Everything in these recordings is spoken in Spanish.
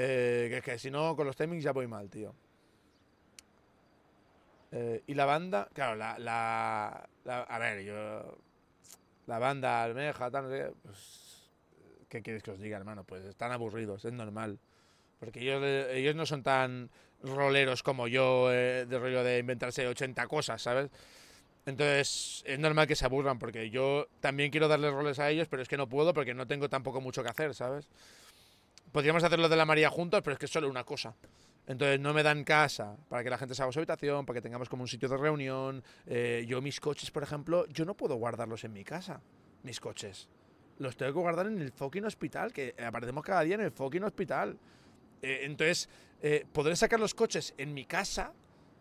Eh, que, que si no, con los timings ya voy mal, tío. Eh, y la banda, claro, la, la, A ver, yo. La banda, almeja, tal, qué. Pues, quieres que os diga, hermano? Pues están aburridos, es normal. Porque ellos, no son tan roleros como yo, eh, de rollo de inventarse 80 cosas, ¿sabes? Entonces, es normal que se aburran, porque yo también quiero darles roles a ellos, pero es que no puedo porque no tengo tampoco mucho que hacer, ¿sabes? podríamos hacer lo de la María juntos, pero es que es solo una cosa. Entonces no me dan casa para que la gente se haga su habitación, para que tengamos como un sitio de reunión. Eh, yo mis coches, por ejemplo, yo no puedo guardarlos en mi casa, mis coches. Los tengo que guardar en el fucking hospital, que aparecemos cada día en el fucking hospital. Eh, entonces, eh, poder sacar los coches en mi casa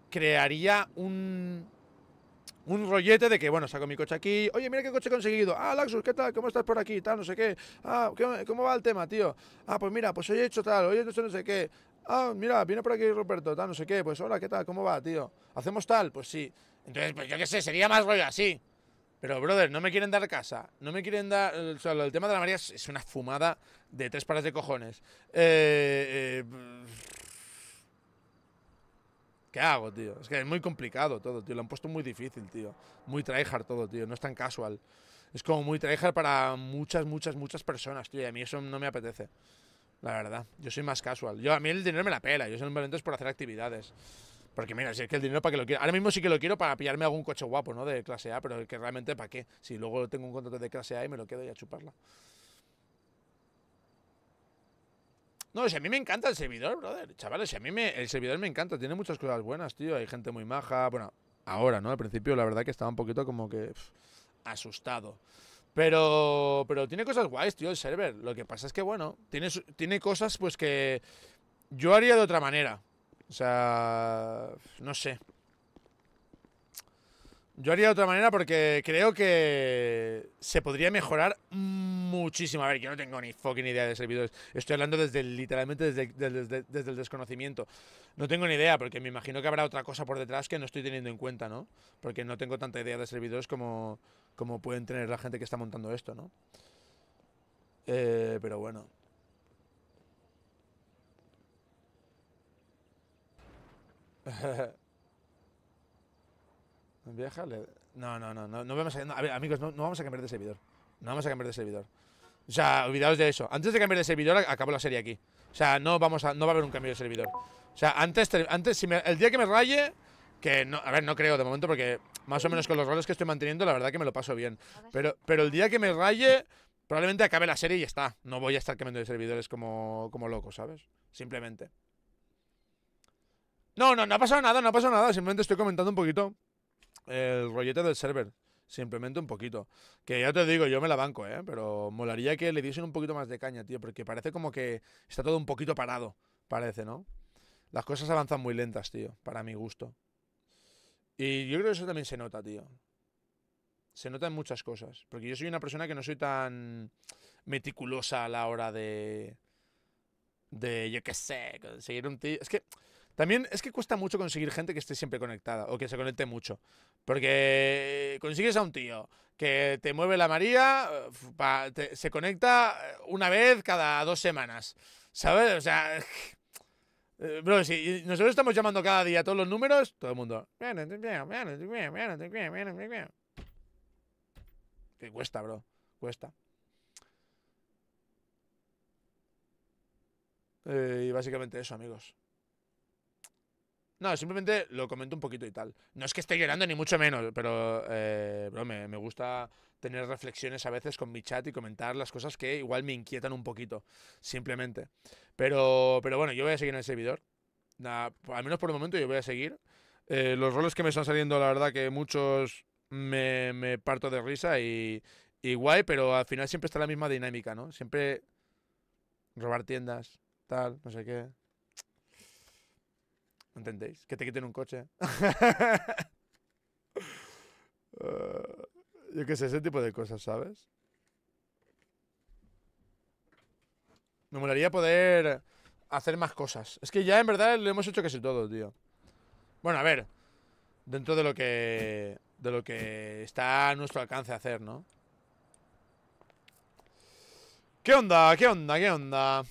crearía un, un rollete de que, bueno, saco mi coche aquí, oye, mira qué coche he conseguido, ah, Laxus, ¿qué tal? ¿Cómo estás por aquí? Tal, no sé qué, ah, ¿cómo va el tema, tío? Ah, pues mira, pues hoy he hecho tal, hoy he hecho no sé qué, ah, mira, viene por aquí Roberto, tal, no sé qué, pues hola, ¿qué tal? ¿Cómo va, tío? ¿Hacemos tal? Pues sí. Entonces, pues yo qué sé, sería más rollo así. Pero, brother, no me quieren dar casa, no me quieren dar... O sea, el tema de la María es una fumada de tres pares de cojones. eh, eh hago, tío? Es que es muy complicado todo, tío. Lo han puesto muy difícil, tío. Muy tryhard todo, tío. No es tan casual. Es como muy tryhard para muchas, muchas, muchas personas, tío. Y a mí eso no me apetece. La verdad. Yo soy más casual. Yo, a mí el dinero me la pela. Yo soy un es por hacer actividades. Porque mira, si es que el dinero para que lo quiero. Ahora mismo sí que lo quiero para pillarme algún coche guapo, ¿no? De clase A, pero que realmente para qué. Si luego tengo un contrato de clase A y me lo quedo y a chuparla. No, si a mí me encanta el servidor, brother. Chavales, si a mí me, el servidor me encanta. Tiene muchas cosas buenas, tío. Hay gente muy maja. Bueno, ahora, ¿no? Al principio, la verdad que estaba un poquito como que asustado. Pero, pero tiene cosas guays, tío, el server. Lo que pasa es que, bueno, tiene, tiene cosas pues que yo haría de otra manera. O sea, no sé. Yo haría de otra manera porque creo que se podría mejorar muchísimo. A ver, yo no tengo ni fucking idea de servidores. Estoy hablando desde literalmente desde, desde, desde, el desconocimiento. No tengo ni idea, porque me imagino que habrá otra cosa por detrás que no estoy teniendo en cuenta, ¿no? Porque no tengo tanta idea de servidores como, como pueden tener la gente que está montando esto, ¿no? Eh, pero bueno. Viaja, no, no, no, no, vamos a, a ver, amigos, no, no vamos a cambiar de servidor. No vamos a cambiar de servidor. O sea, olvidaos de eso. Antes de cambiar de servidor, acabo la serie aquí. O sea, no, vamos a, no va a haber un cambio de servidor. O sea, antes, antes si me, el día que me raye, que no, a ver, no creo de momento porque más o menos con los roles que estoy manteniendo, la verdad que me lo paso bien. Pero, pero el día que me raye, probablemente acabe la serie y está. No voy a estar cambiando de servidores como, como loco, ¿sabes? Simplemente. No, no, no ha pasado nada, no ha pasado nada. Simplemente estoy comentando un poquito el rollete del server. Simplemente un poquito. Que ya te digo, yo me la banco, ¿eh? Pero molaría que le diesen un poquito más de caña, tío, porque parece como que está todo un poquito parado, parece, ¿no? Las cosas avanzan muy lentas, tío, para mi gusto. Y yo creo que eso también se nota, tío. Se nota en muchas cosas. Porque yo soy una persona que no soy tan meticulosa a la hora de. de, yo qué sé, conseguir un tío. Es que también es que cuesta mucho conseguir gente que esté siempre conectada o que se conecte mucho. Porque eh, consigues a un tío que te mueve la María, eh, se conecta eh, una vez cada dos semanas. ¿Sabes? O sea. Bro, si nosotros estamos llamando cada día todos los números, todo el mundo. Que cuesta, bro. Cuesta. y básicamente eso, amigos. No, simplemente lo comento un poquito y tal. No es que esté llorando ni mucho menos, pero, eh, me, me, gusta tener reflexiones a veces con mi chat y comentar las cosas que igual me inquietan un poquito, simplemente. Pero, pero bueno, yo voy a seguir en el servidor. al menos por el momento yo voy a seguir. Eh, los roles que me están saliendo, la verdad que muchos me, me parto de risa y, y guay, pero al final siempre está la misma dinámica, ¿no? Siempre robar tiendas, tal, no sé qué. ¿Entendéis? Que te quiten un coche. Eh, yo qué sé, ese tipo de cosas, ¿sabes? Me molaría poder hacer más cosas. Es que ya en verdad lo hemos hecho casi todo, tío. Bueno, a ver. Dentro de lo que. de lo que está a nuestro alcance hacer, ¿no? ¿Qué onda? ¿Qué onda? ¿Qué onda?